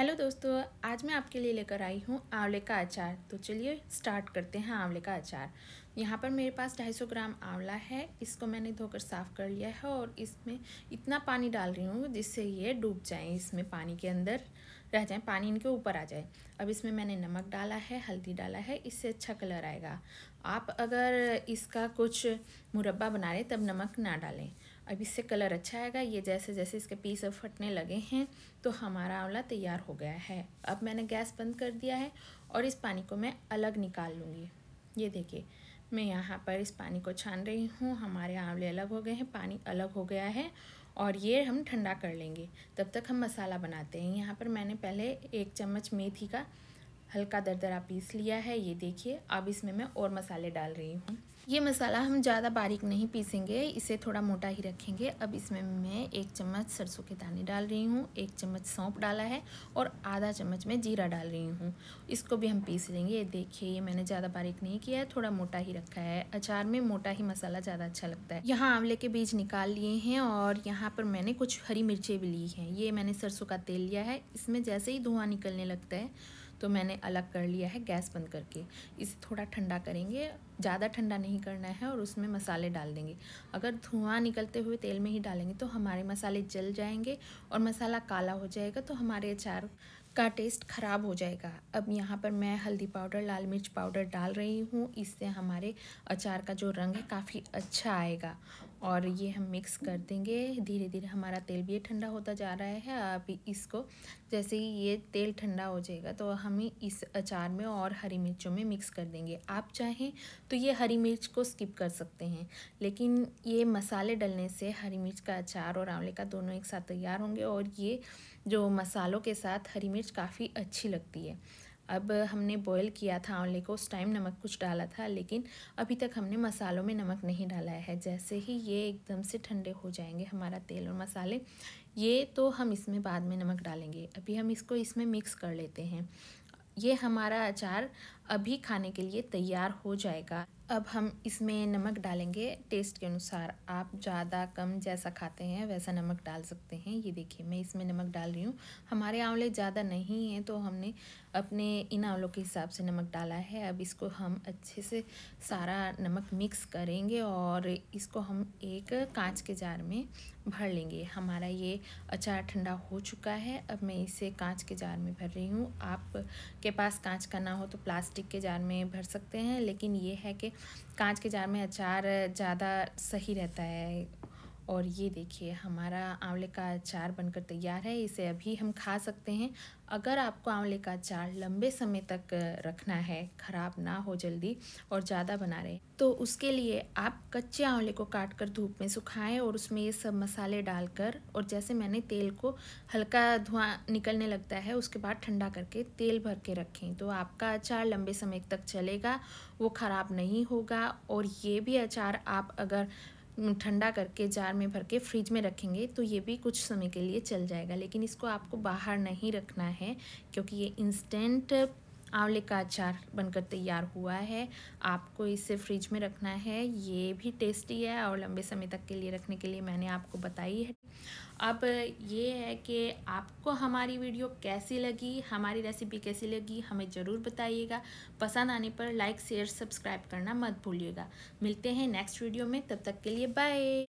hello दोस्तों आज मैं आपके लिए लेकर आई हूँ आंवले का अचार तो चलिए स्टार्ट करते हैं आंवले का अचार यहाँ पर मेरे पास 250 ग्राम आंवला है इसको मैंने धोकर साफ़ कर लिया है और इसमें इतना पानी डाल रही हूँ जिससे ये डूब जाए इसमें पानी के अंदर रह जाए पानी इनके ऊपर आ जाए अब इसमें मैंने नमक डाला है हल्दी डाला है इससे अच्छा कलर आएगा आप अगर इसका कुछ मुरब्बा बना रहे तब नमक ना डालें अब इससे कलर अच्छा आएगा ये जैसे जैसे इसके पीस फटने लगे हैं तो हमारा आंवला तैयार हो गया है अब मैंने गैस बंद कर दिया है और इस पानी को मैं अलग निकाल लूँगी ये देखिए मैं यहाँ पर इस पानी को छान रही हूँ हमारे आंवले अलग हो गए हैं पानी अलग हो गया है और ये हम ठंडा कर लेंगे तब तक हम मसाला बनाते हैं यहाँ पर मैंने पहले एक चम्मच मेथी का हल्का दरदरा पीस लिया है ये देखिए अब इसमें मैं और मसाले डाल रही हूँ ये मसाला हम ज़्यादा बारीक नहीं पीसेंगे इसे थोड़ा मोटा ही रखेंगे अब इसमें मैं एक चम्मच सरसों के दाने डाल रही हूँ एक चम्मच सौंप डाला है और आधा चम्मच में जीरा डाल रही हूँ इसको भी हम पीस लेंगे ये देखिए ये मैंने ज़्यादा बारीक नहीं किया है थोड़ा मोटा ही रखा है अचार में मोटा ही मसाला ज़्यादा अच्छा लगता है यहाँ आंवले के बीज निकाल लिए हैं और यहाँ पर मैंने कुछ हरी मिर्चें भी ली हैं ये मैंने सरसों का तेल लिया है इसमें जैसे ही धुआँ निकलने लगता है तो मैंने अलग कर लिया है गैस बंद करके इसे थोड़ा ठंडा करेंगे ज़्यादा ठंडा नहीं करना है और उसमें मसाले डाल देंगे अगर धुआं निकलते हुए तेल में ही डालेंगे तो हमारे मसाले जल जाएंगे और मसाला काला हो जाएगा तो हमारे अचार का टेस्ट ख़राब हो जाएगा अब यहाँ पर मैं हल्दी पाउडर लाल मिर्च पाउडर डाल रही हूँ इससे हमारे अचार का जो रंग है काफ़ी अच्छा आएगा और ये हम मिक्स कर देंगे धीरे धीरे हमारा तेल भी ठंडा होता जा रहा है आप इसको जैसे ही ये तेल ठंडा हो जाएगा तो हम इस अचार में और हरी मिर्चों में मिक्स कर देंगे आप चाहें तो ये हरी मिर्च को स्किप कर सकते हैं लेकिन ये मसाले डलने से हरी मिर्च का अचार और आंवले का दोनों एक साथ तैयार होंगे और ये जो मसालों के साथ हरी मिर्च काफ़ी अच्छी लगती है अब हमने बॉयल किया था आंवले को उस टाइम नमक कुछ डाला था लेकिन अभी तक हमने मसालों में नमक नहीं डाला है जैसे ही ये एकदम से ठंडे हो जाएंगे हमारा तेल और मसाले ये तो हम इसमें बाद में नमक डालेंगे अभी हम इसको इसमें मिक्स कर लेते हैं ये हमारा अचार अभी खाने के लिए तैयार हो जाएगा अब हम इसमें नमक डालेंगे टेस्ट के अनुसार आप ज़्यादा कम जैसा खाते हैं वैसा नमक डाल सकते हैं ये देखिए मैं इसमें नमक डाल रही हूँ हमारे आंवले ज़्यादा नहीं हैं तो हमने अपने इन आंवलों के हिसाब से नमक डाला है अब इसको हम अच्छे से सारा नमक मिक्स करेंगे और इसको हम एक कांच के जार में भर लेंगे हमारा ये अचार ठंडा हो चुका है अब मैं इसे कांच के जार में भर रही हूँ आपके पास कांच का ना हो तो प्लास्टिक प्लास्टिक के जार में भर सकते हैं लेकिन ये है कि कांच के जार में अचार ज़्यादा सही रहता है और ये देखिए हमारा आंवले का अचार बनकर तैयार है इसे अभी हम खा सकते हैं अगर आपको आंवले का अचार लंबे समय तक रखना है ख़राब ना हो जल्दी और ज़्यादा बना रहे तो उसके लिए आप कच्चे आंवले को काट कर धूप में सुखाएं और उसमें ये सब मसाले डालकर और जैसे मैंने तेल को हल्का धुआं निकलने लगता है उसके बाद ठंडा करके तेल भर के रखें तो आपका अचार लंबे समय तक चलेगा वो ख़राब नहीं होगा और ये भी अचार आप अगर ठंडा करके जार में भर के फ्रिज में रखेंगे तो ये भी कुछ समय के लिए चल जाएगा लेकिन इसको आपको बाहर नहीं रखना है क्योंकि ये इंस्टेंट आंवले का अचार बनकर तैयार हुआ है आपको इसे फ्रिज में रखना है ये भी टेस्टी है और लंबे समय तक के लिए रखने के लिए मैंने आपको बताई है अब ये है कि आपको हमारी वीडियो कैसी लगी हमारी रेसिपी कैसी लगी हमें ज़रूर बताइएगा पसंद आने पर लाइक शेयर सब्सक्राइब करना मत भूलिएगा मिलते हैं नेक्स्ट वीडियो में तब तक के लिए बाय